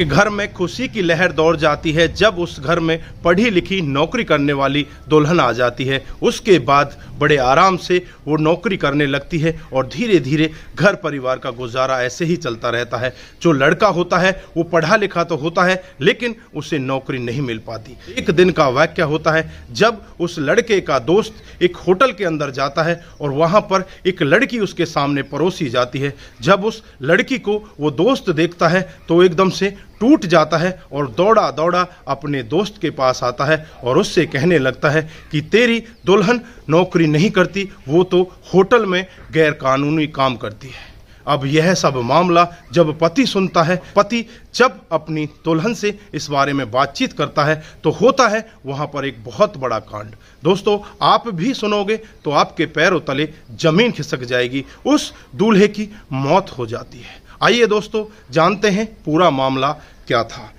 एक घर में खुशी की लहर दौड़ जाती है जब उस घर में पढ़ी लिखी नौकरी करने वाली दुल्हन आ जाती है उसके बाद बड़े आराम से वो नौकरी करने लगती है और धीरे धीरे घर परिवार का गुजारा ऐसे ही चलता रहता है जो लड़का होता है वो पढ़ा लिखा तो होता है लेकिन उसे नौकरी नहीं मिल पाती एक दिन का वाक्य होता है जब उस लड़के का दोस्त एक होटल के अंदर जाता है और वहाँ पर एक लड़की उसके सामने परोसी जाती है जब उस लड़की को वो दोस्त देखता है तो एकदम से टूट जाता है और दौड़ा दौड़ा अपने दोस्त के पास आता है और उससे कहने लगता है कि तेरी दुल्हन नौकरी नहीं करती वो तो होटल में गैरकानूनी काम करती है अब यह सब मामला जब पति सुनता है पति जब अपनी दुल्हन से इस बारे में बातचीत करता है तो होता है वहाँ पर एक बहुत बड़ा कांड दोस्तों आप भी सुनोगे तो आपके पैरों तले जमीन खिसक जाएगी उस दूल्हे की मौत हो जाती है आइए दोस्तों जानते हैं पूरा मामला क्या था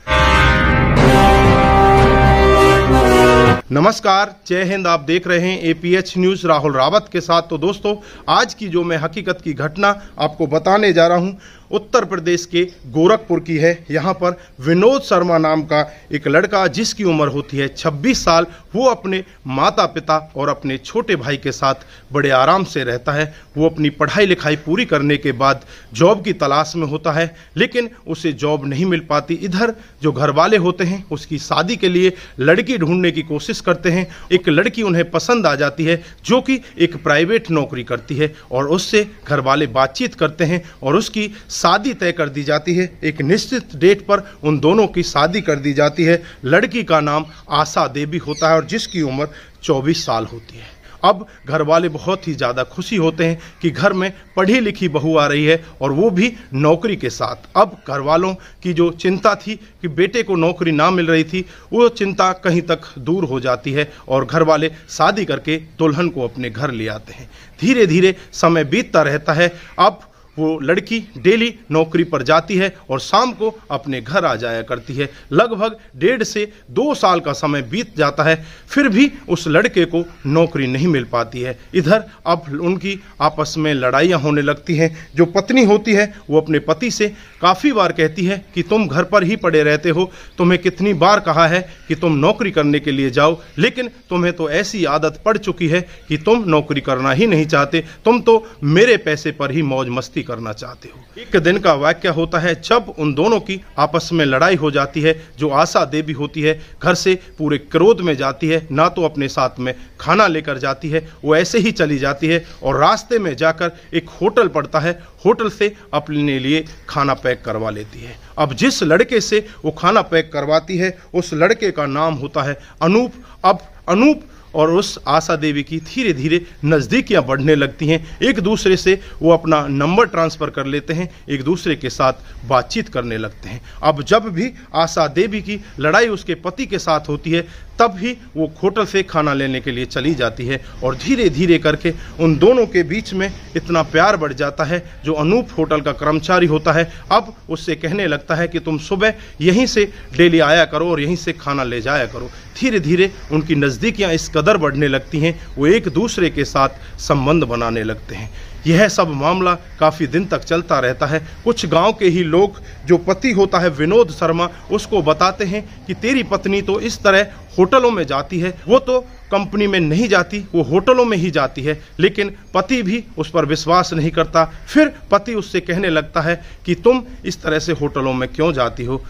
नमस्कार जय हिंद आप देख रहे हैं एपीएच न्यूज राहुल रावत के साथ तो दोस्तों आज की जो मैं हकीकत की घटना आपको बताने जा रहा हूं उत्तर प्रदेश के गोरखपुर की है यहाँ पर विनोद शर्मा नाम का एक लड़का जिसकी उम्र होती है 26 साल वो अपने माता पिता और अपने छोटे भाई के साथ बड़े आराम से रहता है वो अपनी पढ़ाई लिखाई पूरी करने के बाद जॉब की तलाश में होता है लेकिन उसे जॉब नहीं मिल पाती इधर जो घर वाले होते हैं उसकी शादी के लिए लड़की ढूंढने की कोशिश करते हैं एक लड़की उन्हें पसंद आ जाती है जो कि एक प्राइवेट नौकरी करती है और उससे घर वाले बातचीत करते हैं और उसकी शादी तय कर दी जाती है एक निश्चित डेट पर उन दोनों की शादी कर दी जाती है लड़की का नाम आशा देवी होता है और जिसकी उम्र 24 साल होती है अब घर वाले बहुत ही ज़्यादा खुशी होते हैं कि घर में पढ़ी लिखी बहू आ रही है और वो भी नौकरी के साथ अब घर वालों की जो चिंता थी कि बेटे को नौकरी ना मिल रही थी वो चिंता कहीं तक दूर हो जाती है और घर वाले शादी करके दुल्हन को अपने घर ले आते हैं धीरे धीरे समय बीतता रहता है अब वो लड़की डेली नौकरी पर जाती है और शाम को अपने घर आ जाया करती है लगभग डेढ़ से दो साल का समय बीत जाता है फिर भी उस लड़के को नौकरी नहीं मिल पाती है इधर अब उनकी आपस में लड़ाइयाँ होने लगती हैं जो पत्नी होती है वो अपने पति से काफ़ी बार कहती है कि तुम घर पर ही पड़े रहते हो तुम्हें कितनी बार कहा है कि तुम नौकरी करने के लिए जाओ लेकिन तुम्हें तो ऐसी आदत पड़ चुकी है कि तुम नौकरी करना ही नहीं चाहते तुम तो मेरे पैसे पर ही मौज मस्ती करना चाहते हो एक दिन का वाक्य होता है जब उन दोनों की आपस में लड़ाई हो जाती है जो आशा देवी होती है घर से पूरे क्रोध में जाती है ना तो अपने साथ में खाना लेकर जाती है वो ऐसे ही चली जाती है और रास्ते में जाकर एक होटल पड़ता है होटल से अपने लिए खाना पैक करवा लेती है अब जिस लड़के से वो खाना पैक करवाती है उस लड़के का नाम होता है अनूप अब अनूप और उस आशा देवी की धीरे धीरे नज़दीकियाँ बढ़ने लगती हैं एक दूसरे से वो अपना नंबर ट्रांसफ़र कर लेते हैं एक दूसरे के साथ बातचीत करने लगते हैं अब जब भी आशा देवी की लड़ाई उसके पति के साथ होती है तब ही वो होटल से खाना लेने के लिए चली जाती है और धीरे धीरे करके उन दोनों के बीच में इतना प्यार बढ़ जाता है जो अनूप होटल का कर्मचारी होता है अब उससे कहने लगता है कि तुम सुबह यहीं से डेली आया करो और यहीं से खाना ले जाया करो धीरे धीरे उनकी नज़दीकियाँ इस कदर बढ़ने लगती हैं वो एक दूसरे के साथ संबंध बनाने लगते हैं यह सब मामला काफ़ी दिन तक चलता रहता है कुछ गांव के ही लोग जो पति होता है विनोद शर्मा उसको बताते हैं कि तेरी पत्नी तो इस तरह होटलों में जाती है वो तो कंपनी में नहीं जाती वो होटलों में ही जाती है लेकिन पति भी उस पर विश्वास नहीं करता फिर पति उससे कहने लगता है कि तुम इस तरह से होटलों में क्यों जाती हो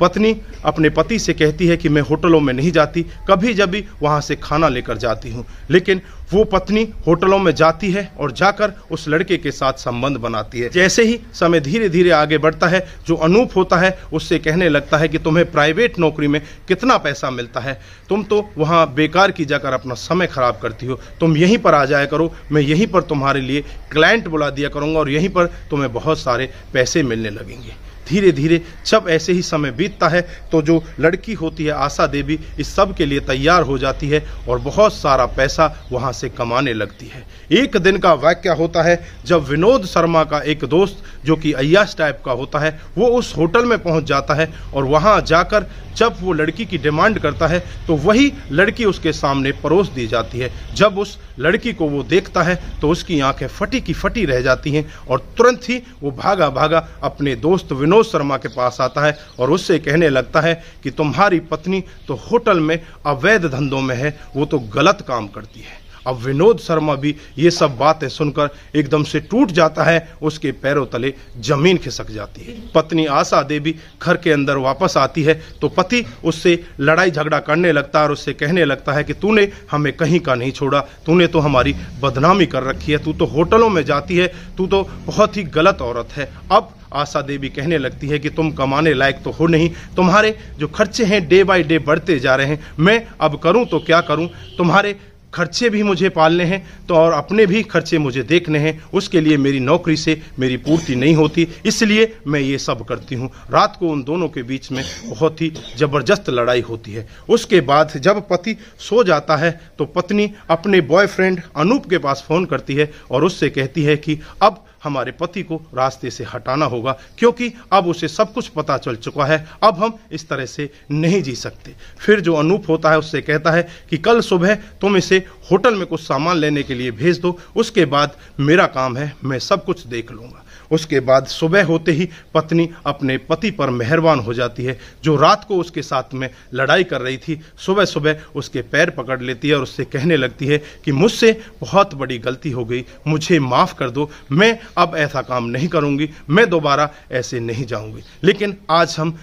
पत्नी अपने पति से कहती है कि मैं होटलों में नहीं जाती कभी जब भी वहाँ से खाना लेकर जाती हूँ लेकिन वो पत्नी होटलों में जाती है और जाकर उस लड़के के साथ संबंध बनाती है जैसे ही समय धीरे धीरे आगे बढ़ता है जो अनूप होता है उससे कहने लगता है कि तुम्हें प्राइवेट नौकरी में कितना पैसा मिलता है तुम तो वहाँ बेकार की जाकर अपना समय ख़राब करती हो तुम यहीं पर आ जाया करो मैं यहीं पर तुम्हारे लिए क्लाइंट बुला दिया करूँगा और यहीं पर तुम्हें बहुत सारे पैसे मिलने लगेंगे धीरे धीरे जब ऐसे ही समय बीतता है तो जो लड़की होती है आशा देवी इस सब के लिए तैयार हो जाती है और बहुत सारा पैसा वहाँ से कमाने लगती है एक दिन का वाक्य होता है जब विनोद शर्मा का एक दोस्त जो कि अयास टाइप का होता है वो उस होटल में पहुँच जाता है और वहाँ जाकर जब वो लड़की की डिमांड करता है तो वही लड़की उसके सामने परोस दी जाती है जब उस लड़की को वो देखता है तो उसकी आंखें फटी की फटी रह जाती हैं और तुरंत ही वो भागा भागा अपने दोस्त विनोद मनोज शर्मा के पास आता है और उससे कहने लगता है कि तुम्हारी पत्नी तो होटल में अवैध धंधों में है वो तो गलत काम करती है अब विनोद शर्मा भी ये सब बातें सुनकर एकदम से टूट जाता है उसके पैरों तले जमीन खिसक जाती है पत्नी आशा देवी घर के अंदर वापस आती है तो पति उससे लड़ाई झगड़ा करने लगता है और उससे कहने लगता है कि तूने हमें कहीं का नहीं छोड़ा तूने तो हमारी बदनामी कर रखी है तू तो होटलों में जाती है तू तो बहुत ही गलत औरत है अब आशा देवी कहने लगती है कि तुम कमाने लायक तो हो नहीं तुम्हारे जो खर्चे हैं डे बाई डे बढ़ते जा रहे हैं मैं अब करूं तो क्या करूं तुम्हारे खर्चे भी मुझे पालने हैं तो और अपने भी खर्चे मुझे देखने हैं उसके लिए मेरी नौकरी से मेरी पूर्ति नहीं होती इसलिए मैं ये सब करती हूँ रात को उन दोनों के बीच में बहुत ही ज़बरदस्त लड़ाई होती है उसके बाद जब पति सो जाता है तो पत्नी अपने बॉयफ्रेंड अनूप के पास फ़ोन करती है और उससे कहती है कि अब हमारे पति को रास्ते से हटाना होगा क्योंकि अब उसे सब कुछ पता चल चुका है अब हम इस तरह से नहीं जी सकते फिर जो अनूप होता है उससे कहता है कि कल सुबह तुम इसे होटल में कुछ सामान लेने के लिए भेज दो उसके बाद मेरा काम है मैं सब कुछ देख लूँगा उसके बाद सुबह होते ही पत्नी अपने पति पर मेहरबान हो जाती है जो रात को उसके साथ में लड़ाई कर रही थी सुबह सुबह उसके पैर पकड़ लेती है और उससे कहने लगती है कि मुझसे बहुत बड़ी गलती हो गई मुझे माफ़ कर दो मैं अब ऐसा काम नहीं करूँगी मैं दोबारा ऐसे नहीं जाऊँगी लेकिन आज हम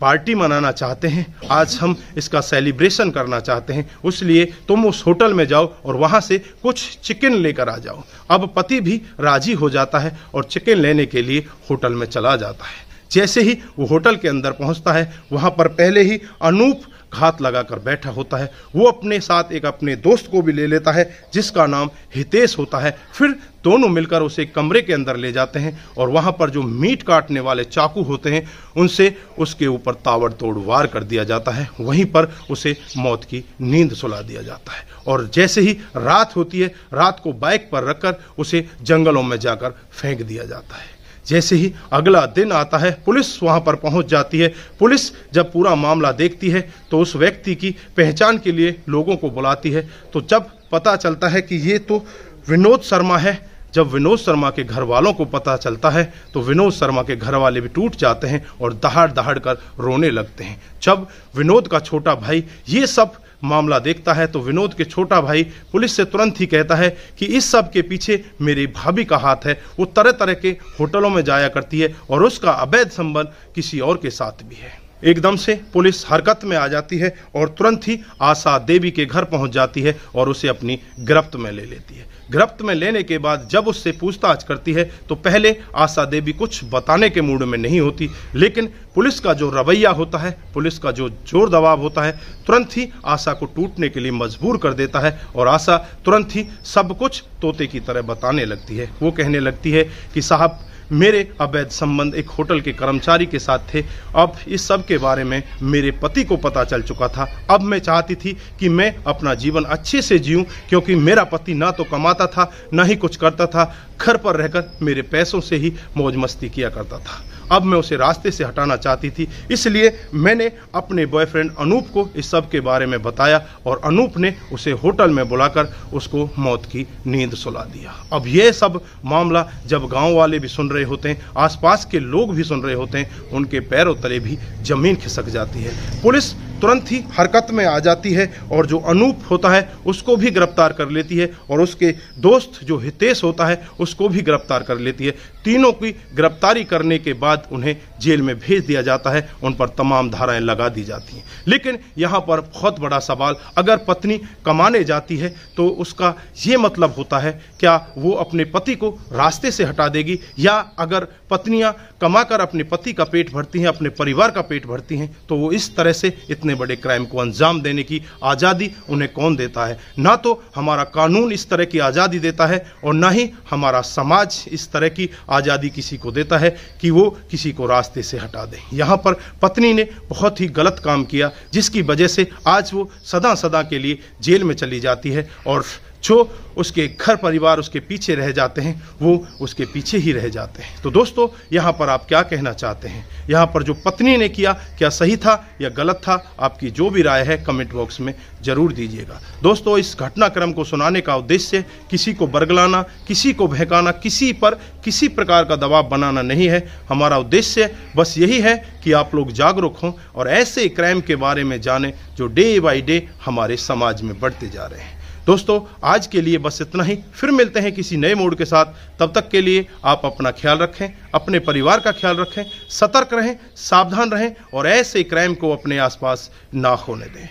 पार्टी मनाना चाहते हैं आज हम इसका सेलिब्रेशन करना चाहते हैं उसलिए तुम उस होटल में जाओ और वहाँ से कुछ चिकन लेकर आ जाओ अब पति भी राजी हो जाता है और चिकन लेने के लिए होटल में चला जाता है जैसे ही वो होटल के अंदर पहुँचता है वहाँ पर पहले ही अनूप घात लगाकर बैठा होता है वो अपने साथ एक अपने दोस्त को भी ले लेता है जिसका नाम हितेश होता है फिर दोनों मिलकर उसे कमरे के अंदर ले जाते हैं और वहाँ पर जो मीट काटने वाले चाकू होते हैं उनसे उसके ऊपर ताबड़तोड़ वार कर दिया जाता है वहीं पर उसे मौत की नींद सुला दिया जाता है और जैसे ही रात होती है रात को बाइक पर रखकर उसे जंगलों में जाकर फेंक दिया जाता है जैसे ही अगला दिन आता है पुलिस वहां पर पहुंच जाती है पुलिस जब पूरा मामला देखती है तो उस व्यक्ति की पहचान के लिए लोगों को बुलाती है तो जब पता चलता है कि ये तो विनोद शर्मा है जब विनोद शर्मा के घर वालों को पता चलता है तो विनोद शर्मा के घर वाले भी टूट जाते हैं और दहाड़ दहाड़ कर रोने लगते हैं जब विनोद का छोटा भाई ये सब मामला देखता है तो विनोद के छोटा भाई पुलिस से तुरंत ही कहता है कि इस सब के पीछे मेरी भाभी का हाथ है वो तरह तरह के होटलों में जाया करती है और उसका अवैध संबंध किसी और के साथ भी है एकदम से पुलिस हरकत में आ जाती है और तुरंत ही आशा देवी के घर पहुंच जाती है और उसे अपनी गिरफ्त में ले लेती है गिरफ्त में लेने के बाद जब उससे पूछताछ करती है तो पहले आशा देवी कुछ बताने के मूड में नहीं होती लेकिन पुलिस का जो रवैया होता है पुलिस का जो जोर दबाव होता है तुरंत ही आशा को टूटने के लिए मजबूर कर देता है और आशा तुरंत ही सब कुछ तोते की तरह बताने लगती है वो कहने लगती है कि साहब मेरे अवैध संबंध एक होटल के कर्मचारी के साथ थे अब इस सब के बारे में मेरे पति को पता चल चुका था अब मैं चाहती थी कि मैं अपना जीवन अच्छे से जीऊँ क्योंकि मेरा पति ना तो कमाता था ना ही कुछ करता था घर पर रहकर मेरे पैसों से ही मौज मस्ती किया करता था अब मैं उसे रास्ते से हटाना चाहती थी इसलिए मैंने अपने बॉयफ्रेंड अनूप को इस सब के बारे में बताया और अनूप ने उसे होटल में बुलाकर उसको मौत की नींद सुला दिया अब यह सब मामला जब गांव वाले भी सुन रहे होते हैं आस के लोग भी सुन रहे होते हैं उनके पैरों तले भी जमीन खिसक जाती है पुलिस तुरंत ही हरकत में आ जाती है और जो अनूप होता है उसको भी गिरफ्तार कर लेती है और उसके दोस्त जो हितेश होता है उसको भी गिरफ्तार कर लेती है तीनों की गिरफ्तारी करने के बाद बाद उन्हें जेल में भेज दिया जाता है उन पर तमाम धाराएं लगा दी जाती हैं लेकिन यहाँ पर बहुत बड़ा सवाल अगर पत्नी कमाने जाती है तो उसका ये मतलब होता है क्या वो अपने पति को रास्ते से हटा देगी या अगर पत्नियां कमाकर अपने पति का पेट भरती हैं अपने परिवार का पेट भरती हैं तो वो इस तरह से इतने बड़े क्राइम को अंजाम देने की आज़ादी उन्हें कौन देता है ना तो हमारा कानून इस तरह की आज़ादी देता है और ना ही हमारा समाज इस तरह की आज़ादी किसी को देता है कि वो किसी को रास्ते से हटा दें यहाँ पर पत्नी ने बहुत ही गलत काम किया जिसकी वजह से आज वो सदा सदा के लिए जेल में चली जाती है और जो उसके घर परिवार उसके पीछे रह जाते हैं वो उसके पीछे ही रह जाते हैं तो दोस्तों यहाँ पर आप क्या कहना चाहते हैं यहाँ पर जो पत्नी ने किया क्या सही था या गलत था आपकी जो भी राय है कमेंट बॉक्स में ज़रूर दीजिएगा दोस्तों इस घटनाक्रम को सुनाने का उद्देश्य किसी को बरगलाना किसी को बहकाना किसी पर किसी प्रकार का दबाव बनाना नहीं है हमारा उद्देश्य बस यही है कि आप लोग जागरूक हों और ऐसे क्राइम के बारे में जानें जो डे बाई डे हमारे समाज में बढ़ते जा रहे हैं दोस्तों आज के लिए बस इतना ही फिर मिलते हैं किसी नए मोड के साथ तब तक के लिए आप अपना ख्याल रखें अपने परिवार का ख्याल रखें सतर्क रहें सावधान रहें और ऐसे क्राइम को अपने आसपास ना होने दें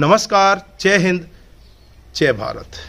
नमस्कार जय हिंद जय भारत